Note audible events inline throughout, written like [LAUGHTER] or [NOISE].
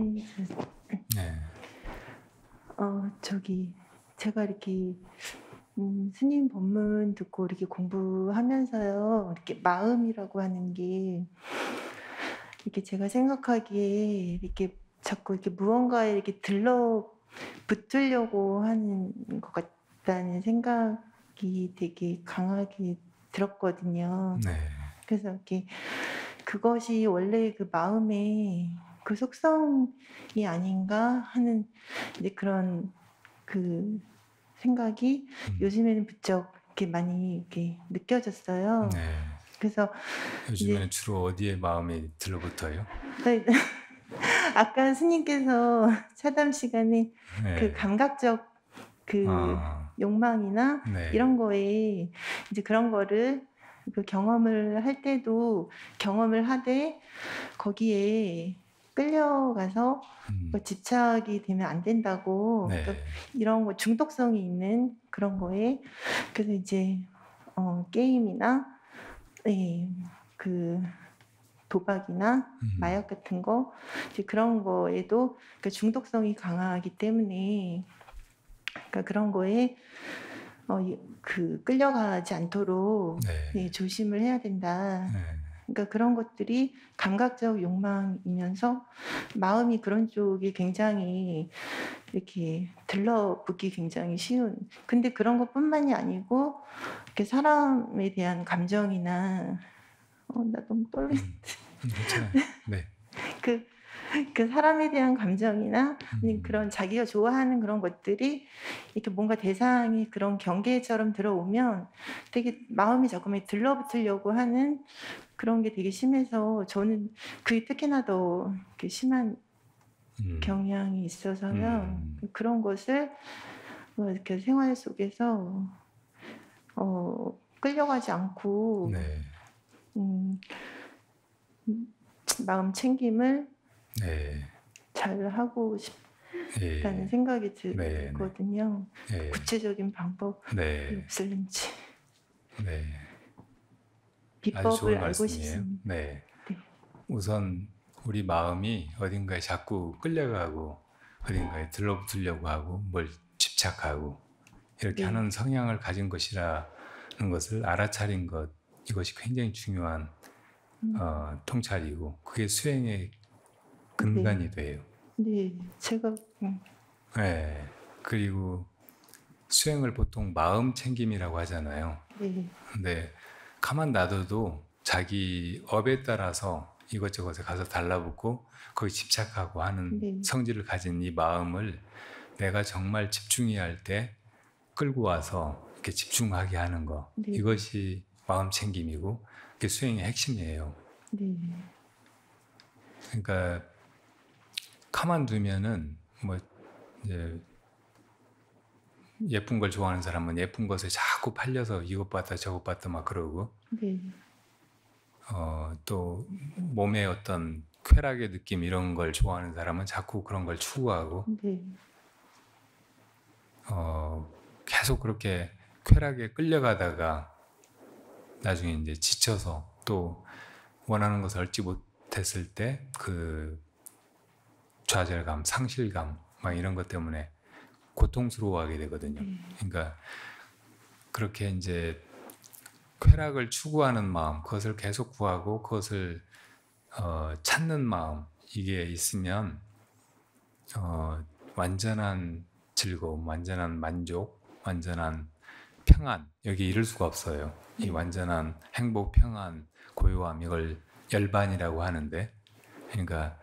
네. 네. 어, 저기, 제가 이렇게, 음, 스님 법문 듣고 이렇게 공부하면서요, 이렇게 마음이라고 하는 게, 이렇게 제가 생각하기에 이렇게 자꾸 이렇게 무언가에 이렇게 들러 붙으려고 하는 것 같다는 생각이 되게 강하게 들었거든요. 네. 그래서 이렇게 그것이 원래 그 마음에 그 속성이 아닌가 하는 이제 그런 그 생각이 음. 요즘에는 부쩍 이렇게 많이 이렇게 느껴졌어요. 네. 그래서 요즘에는 이제, 주로 어디에 마음이 들러붙어요? 네. [LAUGHS] 아까 스님께서 [LAUGHS] 차담 시간에 네. 그 감각적 그 아. 욕망이나 네. 이런 거에 이제 그런 거를 그 경험을 할 때도 경험을 하되 거기에 끌려가서 음. 뭐 집착이 되면 안 된다고 네. 그러니까 이런 거 중독성이 있는 그런 거에 그래서 이제 어, 게임이나 예, 그 도박이나 음. 마약 같은 거 이제 그런 거에도 그 중독성이 강하기 때문에 그러니까 그런 거에 어, 그 끌려가지 않도록 네. 예, 조심을 해야 된다. 네. 그러니까 그런 것들이 감각적 욕망이면서 마음이 그런 쪽이 굉장히 이렇게 들러붙기 굉장히 쉬운. 근데 그런 것뿐만이 아니고 이렇게 사람에 대한 감정이나 어, 나 너무 떨리는데. 음. 음, 네. 네. 그, 그 사람에 대한 감정이나 음. 그런 자기가 좋아하는 그런 것들이 이렇게 뭔가 대상이 그런 경계처럼 들어오면 되게 마음이 조금 들러붙으려고 하는 그런 게 되게 심해서 저는 그게 특히나 더 심한 음. 경향이 있어서요. 음. 그런 것을 뭐 이렇게 생활 속에서 어, 끌려가지 않고 네. 음, 마음 챙김을 네. 잘 하고 싶다는 네. 생각이 들거든요. 네, 네. 네. 구체적인 방법이 없을는지. 비법을 알고 싶습니다. 네. 네. 우선 우리 마음이 어딘가에 자꾸 끌려가고 어딘가에 들러붙으려고 하고 뭘 집착하고 이렇게 네. 하는 성향을 가진 것이라는 것을 알아차린 것 이것이 굉장히 중요한 음. 어, 통찰이고 그게 수행의 근간이 네. 돼요. 네, 제가 음. 네 그리고 수행을 보통 마음 챙김이라고 하잖아요. 네. 근데 가만 놔둬도 자기 업에 따라서 이것저것에 가서 달라붙고 거기 집착하고 하는 네. 성질을 가진 이 마음을 내가 정말 집중해야 할 때 끌고 와서 이렇게 집중하게 하는 거 네. 이것이 마음 챙김이고 그게 수행의 핵심이에요. 네. 그러니까 가만 두면은 뭐 이제 예쁜 걸 좋아하는 사람은 예쁜 것에 자꾸 팔려서 이것 봤다 저것 봤다 막 그러고 네. 어, 또 몸의 어떤 쾌락의 느낌 이런 걸 좋아하는 사람은 자꾸 그런 걸 추구하고 네. 어, 계속 그렇게 쾌락에 끌려가다가 나중에 이제 지쳐서 또 원하는 것을 얻지 못했을 때 그 좌절감, 상실감 막 이런 것 때문에 고통스러워하게 되거든요. 음. 그러니까 그렇게 이제 쾌락을 추구하는 마음, 그것을 계속 구하고 그것을 어, 찾는 마음 이게 있으면 어, 완전한 즐거움, 완전한 만족, 완전한 평안 여기 이를 수가 없어요. 이 음. 완전한 행복, 평안, 고요함 이걸 열반이라고 하는데, 그러니까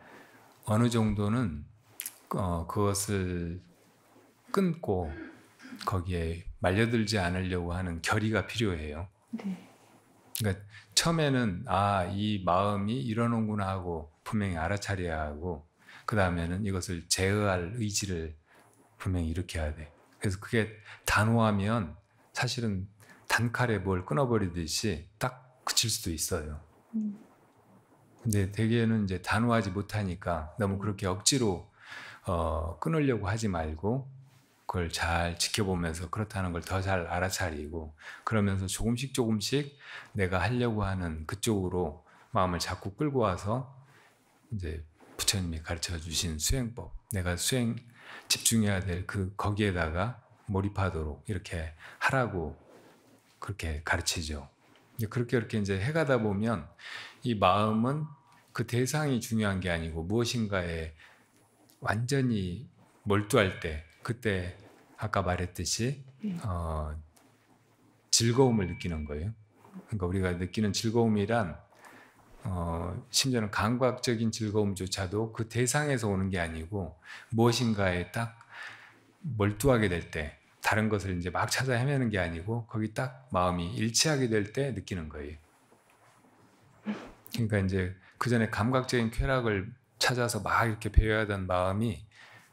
어느 정도는 어, 그것을 끊고 거기에 말려들지 않으려고 하는 결의가 필요해요. 네. 그러니까 처음에는 아, 이 마음이 이러는구나 하고 분명히 알아차려야 하고 그 다음에는 이것을 제어할 의지를 분명히 일으켜야 돼. 그래서 그게 단호하면 사실은 단칼에 뭘 끊어버리듯이 딱 그칠 수도 있어요. 근데 대개는 이제 단호하지 못하니까 너무 음. 그렇게 억지로 어, 끊으려고 하지 말고 그걸 잘 지켜보면서 그렇다는 걸 더 잘 알아차리고 그러면서 조금씩 조금씩 내가 하려고 하는 그쪽으로 마음을 자꾸 끌고 와서 이제 부처님이 가르쳐 주신 수행법 내가 수행 집중해야 될 그 거기에다가 몰입하도록 이렇게 하라고 그렇게 가르치죠. 그렇게 그렇게 이제 해가다 보면 이 마음은 그 대상이 중요한 게 아니고 무엇인가에 완전히 몰두할 때 그때 아까 말했듯이 어, 즐거움을 느끼는 거예요. 그러니까 우리가 느끼는 즐거움이란 어, 심지어는 감각적인 즐거움조차도 그 대상에서 오는 게 아니고 무엇인가에 딱 몰두하게 될 때 다른 것을 이제 막 찾아 헤매는 게 아니고 거기 딱 마음이 일치하게 될 때 느끼는 거예요. 그러니까 이제 그 전에 감각적인 쾌락을 찾아서 막 이렇게 배워야 하던 마음이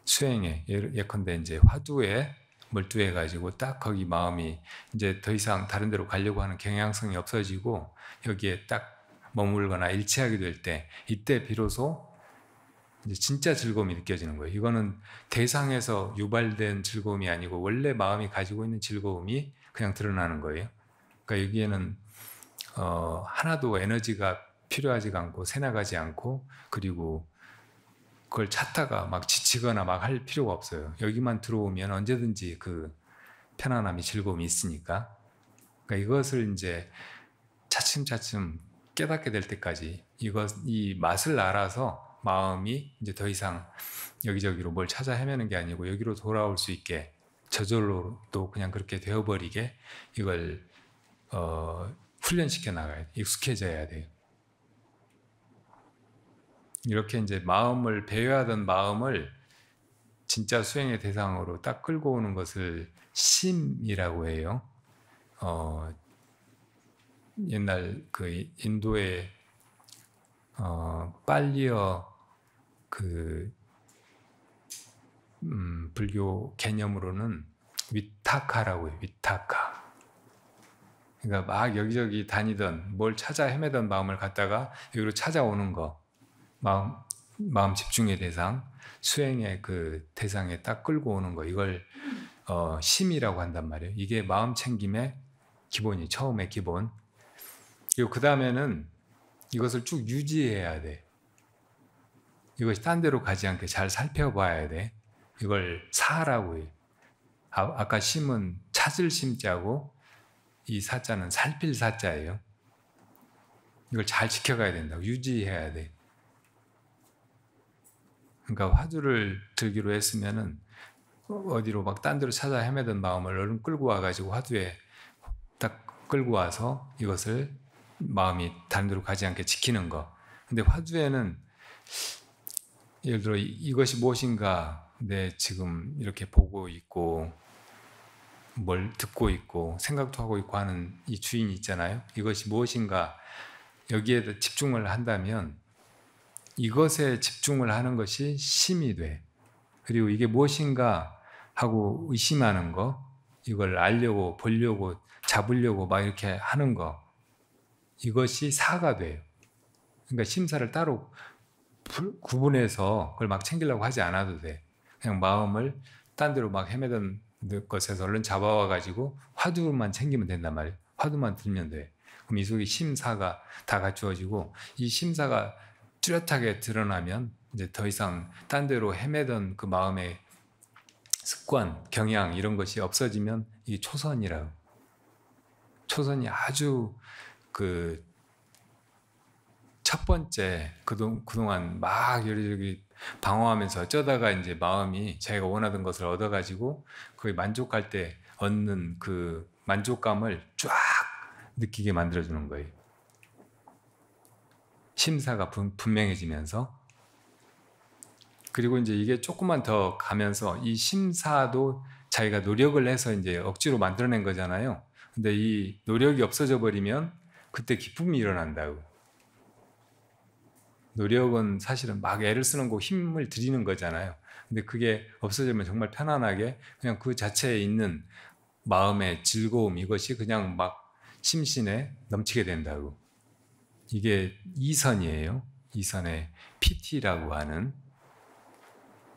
수행에 예, 예컨대 이제 화두에 몰두해 가지고 딱 거기 마음이 이제 더 이상 다른 데로 가려고 하는 경향성이 없어지고 여기에 딱 머물거나 일치하게 될 때 이때 비로소 이제 진짜 즐거움이 느껴지는 거예요. 이거는 대상에서 유발된 즐거움이 아니고 원래 마음이 가지고 있는 즐거움이 그냥 드러나는 거예요. 그러니까 여기에는 어, 하나도 에너지가 필요하지 않고 새나가지 않고 그리고 그걸 찾다가 막 지치거나 막 할 필요가 없어요. 여기만 들어오면 언제든지 그 편안함이 즐거움이 있으니까. 그러니까 이것을 이제 차츰차츰 깨닫게 될 때까지 이것 이 맛을 알아서 마음이 이제 더 이상 여기저기로 뭘 찾아 헤매는 게 아니고 여기로 돌아올 수 있게 저절로 또 그냥 그렇게 되어버리게 이걸 어, 훈련시켜 나가야 돼. 익숙해져야 돼요. 이렇게 이제 마음을 배회하던 마음을 진짜 수행의 대상으로 딱 끌고 오는 것을 심이라고 해요. 어, 옛날 그 인도의 어, 빨리어 그 음, 불교 개념으로는 위타카라고 해요. 위타카. 그러니까 막 여기저기 다니던 뭘 찾아 헤매던 마음을 갖다가 여기로 찾아오는 거. 마음 마음 집중의 대상, 수행의 그 대상에 딱 끌고 오는 거 이걸 어, 심이라고 한단 말이에요. 이게 마음 챙김의 기본이 처음에 기본. 그리고 그 다음에는 이것을 쭉 유지해야 돼. 이것이 딴 데로 가지 않게 잘 살펴봐야 돼. 이걸 사라고 해. 아, 까 심은 찾을 심자고 이 사자는 살필 사자예요. 이걸 잘 지켜가야 된다고 유지해야 돼. 그러니까 화두를 들기로 했으면은 어디로 막 딴 데로 찾아 헤매던 마음을 얼른 끌고 와가지고 화두에 딱 끌고 와서 이것을 마음이 다른 데로 가지 않게 지키는 거. 근데 화두에는 예를 들어 이것이 무엇인가 내 네, 지금 이렇게 보고 있고 뭘 듣고 있고 생각도 하고 있고 하는 이 주인이 있잖아요. 이것이 무엇인가 여기에 집중을 한다면 이것에 집중을 하는 것이 심이 돼. 그리고 이게 무엇인가 하고 의심하는 거, 이걸 알려고, 보려고, 잡으려고 막 이렇게 하는 거, 이것이 사가 돼요. 그러니까 심사를 따로 구분해서 그걸 막 챙기려고 하지 않아도 돼. 그냥 마음을 딴 데로 막 헤매던 것에서 얼른 잡아와가지고 화두만 챙기면 된단 말이에요. 화두만 들면 돼. 그럼 이 속에 심사가 다 갖추어지고 이 심사가 뚜렷하게 드러나면 이제 더 이상 딴 데로 헤매던 그 마음의 습관, 경향 이런 것이 없어지면 이 초선이라고. 초선이 아주 그 첫 번째 그동 그동안 막 여기저기 방어하면서 어쩌다가 이제 마음이 자기가 원하던 것을 얻어가지고 그에 만족할 때 얻는 그 만족감을 쫙 느끼게 만들어주는 거예요. 심사가 분, 분명해지면서 그리고 이제 이게 조금만 더 가면서 이 심사도 자기가 노력을 해서 이제 억지로 만들어낸 거잖아요. 근데 이 노력이 없어져 버리면 그때 기쁨이 일어난다고. 노력은 사실은 막 애를 쓰는 거 힘을 들이는 거잖아요. 근데 그게 없어지면 정말 편안하게 그냥 그 자체에 있는 마음의 즐거움 이것이 그냥 막 심신에 넘치게 된다고. 이게 이선이에요. 이선의 PT라고 하는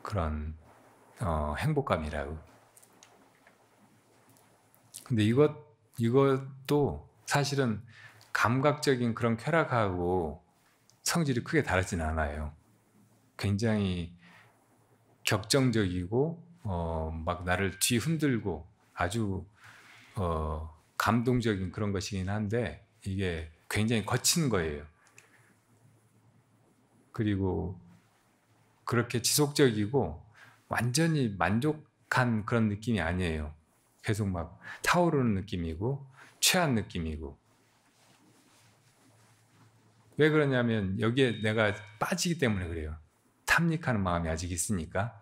그런 어, 행복감이라고. 근데 이것 이것도 사실은 감각적인 그런 쾌락하고 성질이 크게 다르진 않아요. 굉장히 격정적이고 어, 막 나를 뒤흔들고 아주 어, 감동적인 그런 것이긴 한데 이게 굉장히 거친 거예요. 그리고 그렇게 지속적이고 완전히 만족한 그런 느낌이 아니에요. 계속 막 타오르는 느낌이고 취한 느낌이고. 왜 그러냐면 여기에 내가 빠지기 때문에 그래요. 탐닉하는 마음이 아직 있으니까.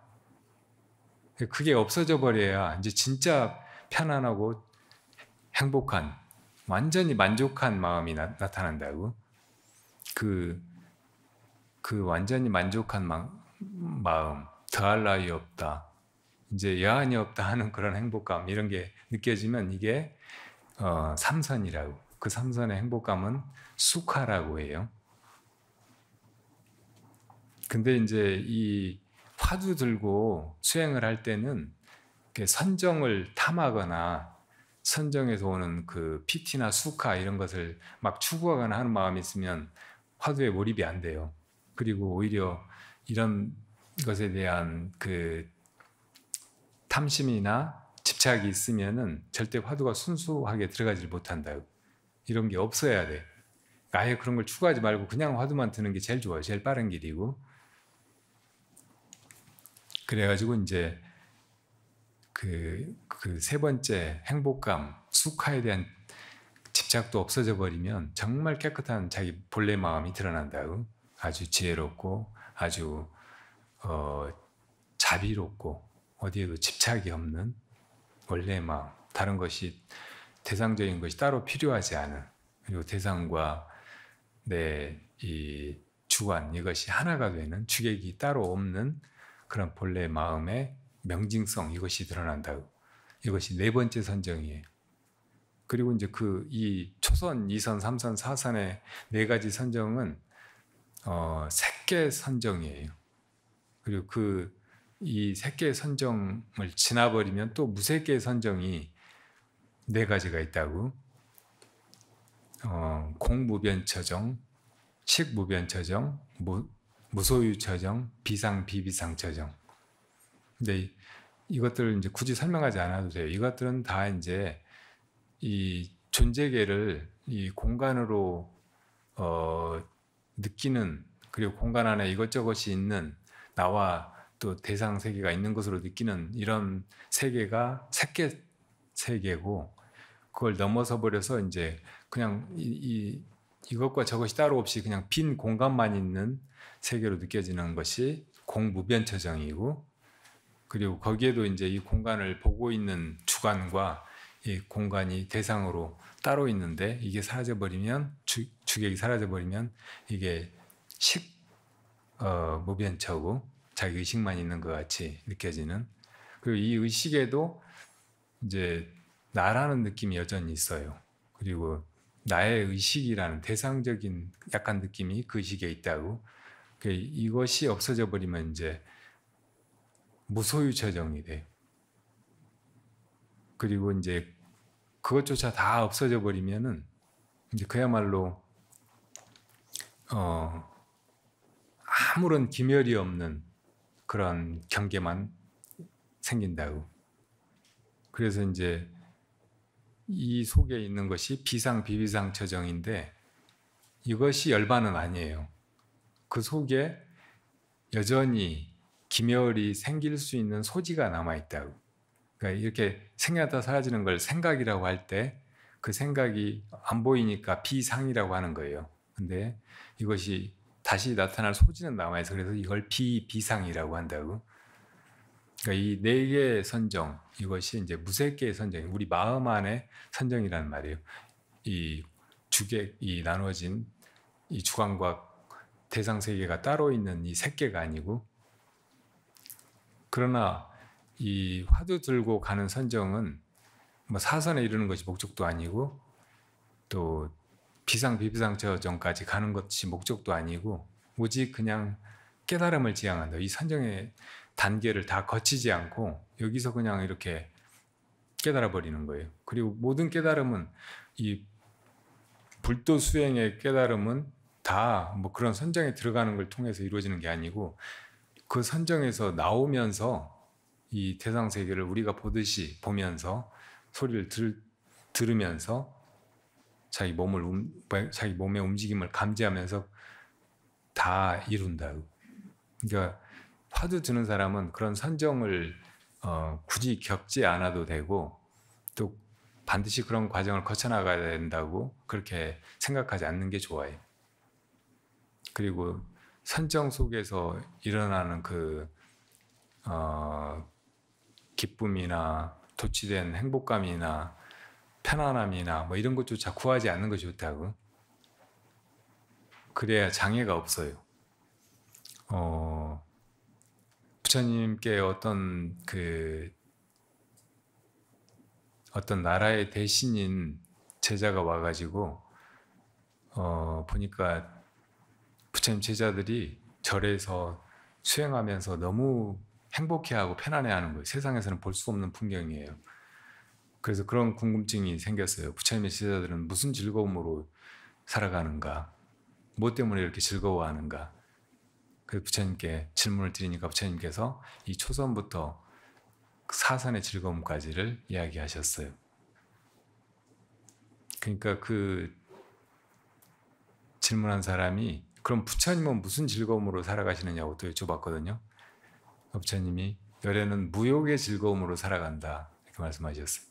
그게 없어져 버려야 이제 진짜 편안하고 행복한 완전히 만족한 마음이 나, 타난다고 그, 그 완전히 만족한 마, 마음, 더할 나위 없다. 이제 여한이 없다 하는 그런 행복감, 이런 게 느껴지면 이게 어, 삼선이라고. 그 삼선의 행복감은 수카라고 해요. 근데 이제 이 화두 들고 수행을 할 때는 선정을 탐하거나 선정해서 오는 그 PT나 수카 이런 것을 막 추구하거나 하는 마음이 있으면 화두에 몰입이 안 돼요. 그리고 오히려 이런 것에 대한 그 탐심이나 집착이 있으면은 절대 화두가 순수하게 들어가질 못한다요. 이런 게 없어야 돼. 아예 그런 걸 추구하지 말고 그냥 화두만 드는 게 제일 좋아요. 제일 빠른 길이고. 그래가지고 이제 그, 그 세 번째 행복감, 수카에 대한 집착도 없어져 버리면 정말 깨끗한 자기 본래 마음이 드러난다고 아주 지혜롭고 아주 어, 자비롭고 어디에도 집착이 없는 원래 마음 다른 것이 대상적인 것이 따로 필요하지 않은 그리고 대상과 내 이 주관 이것이 하나가 되는 주객이 따로 없는 그런 본래 마음의 명징성 이것이 드러난다. 이것이 네 번째 선정이에요. 그리고 이제 그 이 초선, 2선, 3선, 4선의 네 가지 선정은 어, 새끼 선정이에요. 그리고 그이 새끼 선정을 지나버리면 또 무새끼 선정이 네 가지가 있다고. 어, 공무변 처정, 식무변 처정, 무, 소유 처정, 비상 비비상 처정. 근데 이것들을 이제 굳이 설명하지 않아도 돼요. 이것들은 다 이제 이 존재계를 이 공간으로 어, 느끼는 그리고 공간 안에 이것저것이 있는 나와 또 대상 세계가 있는 것으로 느끼는 이런 세계가 색계 세계고 그걸 넘어서 버려서 이제 그냥 이, 이 이것과 저것이 따로 없이 그냥 빈 공간만 있는 세계로 느껴지는 것이 공무변처정이고 그리고 거기에도 이제 이 공간을 보고 있는 주관과 이 공간이 대상으로 따로 있는데 이게 사라져 버리면 주객이 사라져 버리면 이게 식 어, 무변처고 자기 의식만 있는 것 같이 느껴지는 그리고 이 의식에도 이제 나라는 느낌이 여전히 있어요. 그리고 나의 의식이라는 대상적인 약간 느낌이 그 의식에 있다고. 그 이것이 없어져 버리면 이제 무소유 처정이 돼요. 그리고 이제 그것조차 다 없어져 버리면은 이제 그야말로 어 아무런 기멸이 없는 그런 경계만 생긴다고. 그래서 이제 이 속에 있는 것이 비상 비비상 처정인데 이것이 열반은 아니에요. 그 속에 여전히 기멸이 생길 수 있는 소지가 남아 있다고. 그러니까 이렇게 생겼다 사라지는 걸 생각이라고 할 때 그 생각이 안 보이니까 비상이라고 하는 거예요. 근데 이것이 다시 나타날 소지는 남아 있어 그래서 이걸 비비상이라고 한다고. 그러니까 이 네 개의 선정 이것이 이제 무색계의 선정, 우리 마음 안의 선정이라는 말이에요. 이 주객 이 나눠진 이 주관과 대상 세계가 따로 있는 이 색계가 아니고 그러나 이 화두 들고 가는 선정은 뭐 사선에 이르는 것이 목적도 아니고 또 비상 비비상 저정까지 가는 것이 목적도 아니고 오직 그냥 깨달음을 지향한다. 이 선정의 단계를 다 거치지 않고 여기서 그냥 이렇게 깨달아 버리는 거예요. 그리고 모든 깨달음은 이 불도 수행의 깨달음은 다 뭐 그런 선정에 들어가는 걸 통해서 이루어지는 게 아니고 그 선정에서 나오면서 이 대상 세계를 우리가 보듯이 보면서 소리를 들, 들으면서 자기 몸을 움, 자기 몸의 움직임을 감지하면서 다 이룬다. 그러니까 화두 드는 사람은 그런 선정을 어, 굳이 겪지 않아도 되고 또 반드시 그런 과정을 거쳐나가야 된다고 그렇게 생각하지 않는 게 좋아요. 그리고 선정 속에서 일어나는 그 어, 기쁨이나 도취된 행복감이나 편안함이나 뭐 이런 것조차 구하지 않는 것이 좋다고. 그래야 장애가 없어요. 어, 부처님께 어떤 그 어떤 나라의 대신인 제자가 와가지고 어, 보니까 부처님 제자들이 절에서 수행하면서 너무 행복해하고 편안해하는 거예요. 세상에서는 볼 수 없는 풍경이에요. 그래서 그런 궁금증이 생겼어요. 부처님의 제자들은 무슨 즐거움으로 살아가는가? 뭐 때문에 이렇게 즐거워하는가? 그래서 부처님께 질문을 드리니까 부처님께서 이 초선부터 그 사산의 즐거움까지를 이야기하셨어요. 그러니까 그 질문한 사람이 그럼 부처님은 무슨 즐거움으로 살아가시느냐고 또 여쭤봤거든요. 부처님이 열애는 무욕의 즐거움으로 살아간다 이렇게 말씀하셨어요.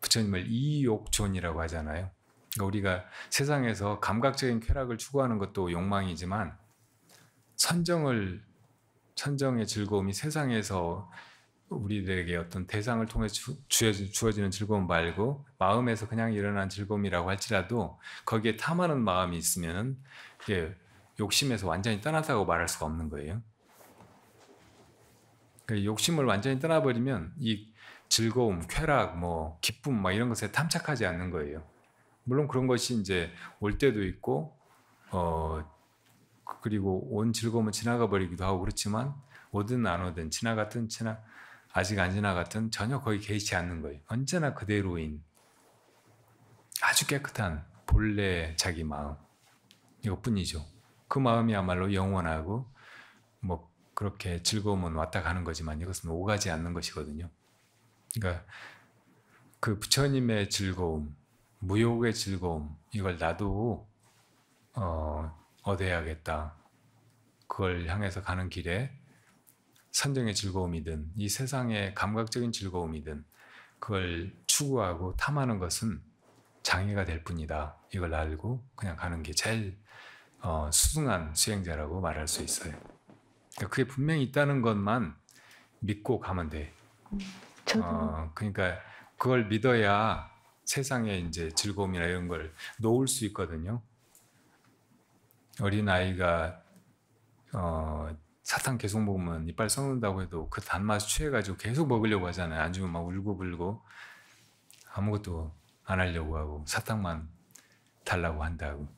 부처님을 이욕존이라고 하잖아요. 그러니까 우리가 세상에서 감각적인 쾌락을 추구하는 것도 욕망이지만 선정을 선정의 즐거움이 세상에서 우리들에게 어떤 대상을 통해 주, 주어지는 즐거움 말고 마음에서 그냥 일어난 즐거움이라고 할지라도 거기에 탐하는 마음이 있으면 이게 욕심에서 완전히 떠났다고 말할 수가 없는 거예요. 그러니까 욕심을 완전히 떠나버리면 이 즐거움, 쾌락, 뭐 기쁨, 막 이런 것에 탐착하지 않는 거예요. 물론 그런 것이 이제 올 때도 있고, 어 그리고 온 즐거움은 지나가 버리기도 하고 그렇지만 오든 안 오든 지나갔든 지나 아직 안지나 같은 전혀 거의 개의치 않는 거예요. 언제나 그대로인 아주 깨끗한 본래 자기 마음 이것뿐이죠. 그 마음이야말로 영원하고 뭐 그렇게 즐거움은 왔다 가는 거지만 이것은 오가지 않는 것이거든요. 그러니까 그 부처님의 즐거움, 무욕의 즐거움 이걸 나도 어, 얻어야겠다. 그걸 향해서 가는 길에 선정의 즐거움이든 이 세상의 감각적인 즐거움이든 그걸 추구하고 탐하는 것은 장애가 될 뿐이다. 이걸 알고 그냥 가는 게 제일 어, 수승한 수행자라고 말할 수 있어요. 그러니까 그게 분명히 있다는 것만 믿고 가면 돼. 음, 저도. 어, 그러니까 그걸 믿어야 세상에 이제 즐거움이나 이런 걸 놓을 수 있거든요. 어린 아이가 어, 사탕 계속 먹으면 이빨 썩는다고 해도 그 단맛 취해가지고 계속 먹으려고 하잖아요. 안 주면 막 울고불고 아무것도 안 하려고 하고 사탕만 달라고 한다고.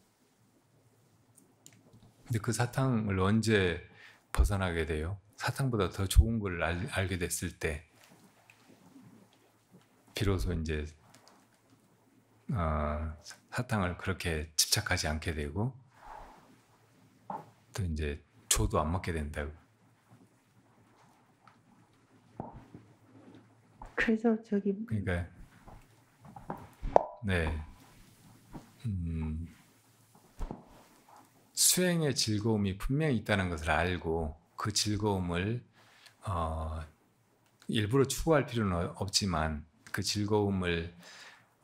근데 그 사탕을 언제 벗어나게 돼요? 사탕보다 더 좋은 걸 알, 게 됐을 때 비로소 이제 어, 사탕을 그렇게 집착하지 않게 되고 또 이제 1초도안 맞게 된다고. 그래서 저기 그러니까 네. 음, 수행의 즐거움이 분명히 있다는 것을 알고 그 즐거움을 어, 일부러 추구할 필요는 없지만 그 즐거움을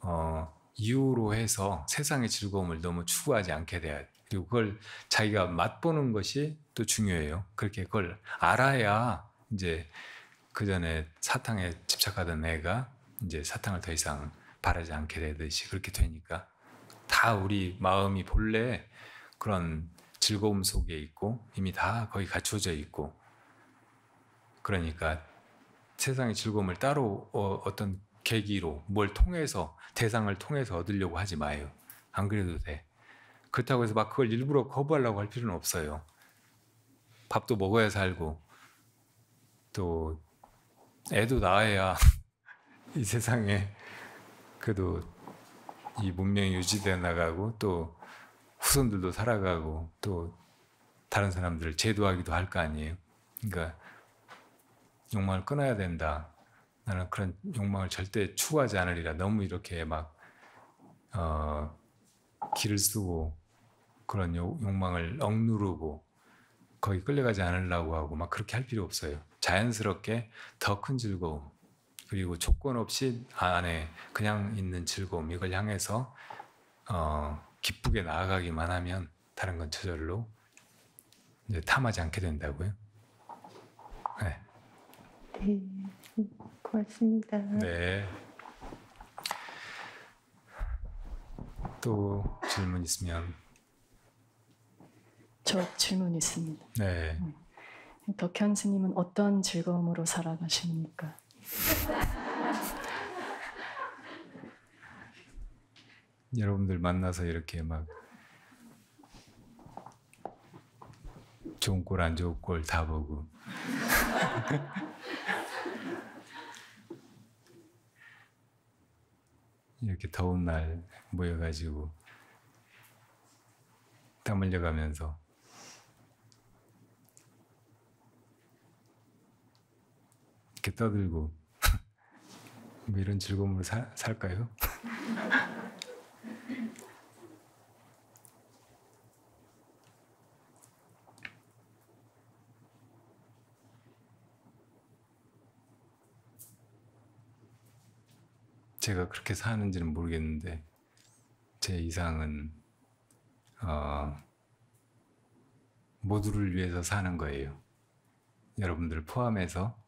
어, 이유로 해서 세상의 즐거움을 너무 추구하지 않게 돼야 그리고 그걸 자기가 맛보는 것이 또 중요해요. 그렇게 그걸 알아야 이제 그 전에 사탕에 집착하던 애가 이제 사탕을 더 이상 바라지 않게 되듯이 그렇게 되니까 다 우리 마음이 본래 그런 즐거움 속에 있고 이미 다 거의 갖춰져 있고 그러니까 세상의 즐거움을 따로 어, 떤 계기로 뭘 통해서 대상을 통해서 얻으려고 하지 마요. 안 그래도 돼. 그렇다고 해서 막 그걸 일부러 거부하려고 할 필요는 없어요. 밥도 먹어야 살고, 또, 애도 낳아야 [LAUGHS] 이 세상에 그래도 이 문명이 유지되어 나가고, 또 후손들도 살아가고, 또 다른 사람들을 제도하기도 할 거 아니에요. 그러니까 욕망을 끊어야 된다. 나는 그런 욕망을 절대 추구하지 않으리라. 너무 이렇게 막 어, 길을 쓰고 그런 욕망을 억누르고 거기 끌려가지 않으려고 하고 막 그렇게 할 필요 없어요. 자연스럽게 더 큰 즐거움 그리고 조건 없이 아, 안에 그냥 있는 즐거움 이걸 향해서 어, 기쁘게 나아가기만 하면 다른 건 저절로 이제 탐하지 않게 된다고요. 네. 네, 고맙습니다. 네. 또 질문 있으면. 저 질문이 있습니다. 네. 음. 덕현 스님은 어떤 즐거움으로 살아가십니까? [LAUGHS] 여러분들 만나서 이렇게 막 좋은 꼴 안 좋은 꼴 다 보고 [LAUGHS] 이렇게 더운 날 모여가지고 땀 흘려가면서 이렇게 떠들고 [LAUGHS] 뭐 이런 즐거움을 사, 살까요? [LAUGHS] 제가 그렇게 사는지는 모르겠는데 제 이상은 어, 모두를 위해서 사는 거예요. 여러분들 포함해서